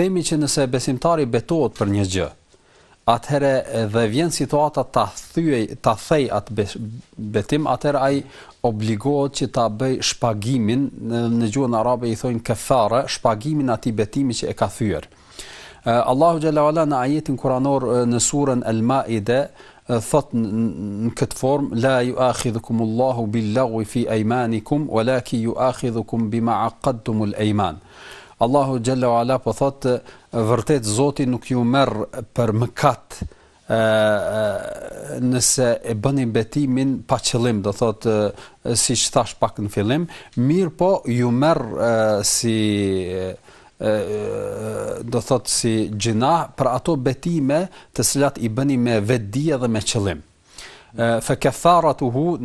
themi që nëse besimtari betohet për një gjë, atëherë dhe vjen situata ta thyej, ta thej atë betim, atëherë ai obligohet që ta bëj shpagimin, në gjuhën arabe i thojnë kafara, shpagimin atij betimit që e ka thyer. Allahu xhalla wala në ajetin kuranor në surën Al-Maide thot në këtë form la ju akhidhukum Allahu bil lagwi fi aymanikum ki ju akhidhukum bima aqaddumul al-ayman. Allahu xhalla Ala po thot vërtet Zoti nuk ju merr për mëkat ë nëse e bëni betimin pa qëllim, do thot siç thash pak në fillim, mirë po ju merr si do thot si gjinah për ato betime të cilat i bëni me vetdije dhe me qëllim fa katharatuhu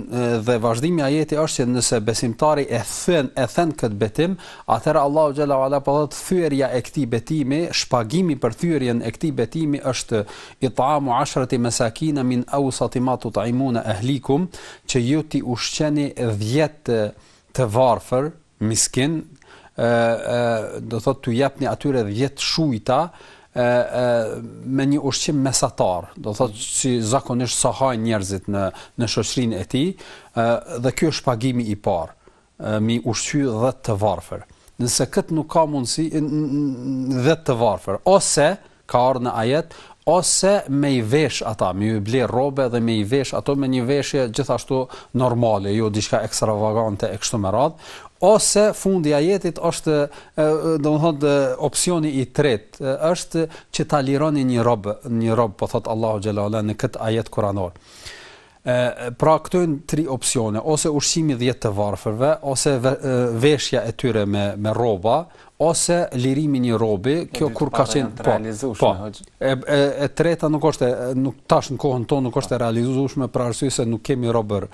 dhe vazhdimi i ajetit është se nëse besimtari e thën e thën kët betim atëherë Allahu xhalla wala po thot thyerja e këtij betimi shpagimi për thyerjen e këtij betimi është itamu ashrati masakin min awsat ma tutaimuna ahlikum që ju ti ushqeni 10 të varfër miskin ë do thot tu japni atyre 10 shujta me një ushqim mesatar, do të thotë si zakonisht sa hajnë njerëzit në në shoqërinë e tij, dhe ky është pagimi i parë, mi ushqy dhe të varfër. Nëse kët nuk ka mundësi vetë të varfër ose ka ardhur në ajet ose me i vesh ata, me i ble robe dhe me i vesh ato me një veshje gjithashtu normale, jo diçka ekstravagante e kështu me radhë, ose fundi i jetit është domethënë opsioni i tretë është që ta lironi një rob, një rob po thot Allahu xhelalu në këtë ajet kuranor pra këto janë tre opsione, ose ushqimi i dhjetë të varfërve, ose veshja e tyre me me rroba, ose lirimi një robi, kjo kur ka qenë po. Po. E e, e treta nuk është nuk tash në kohën tonë nuk është e po. realizueshme për arsye se nuk kemi robër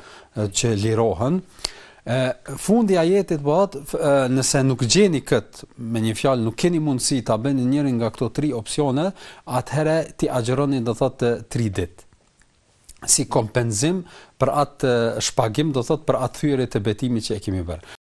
që lirohen. E fundi i jetës po atë nëse nuk gjeni kët me një fjalë nuk keni mundësi ta bëni njërin nga këto tre opsione, atëherë ti agjeroni do thotë 3 ditë si kompenzim për atë eh, shpagim, do thot, për atë thyre të betimi që e kemi bërë.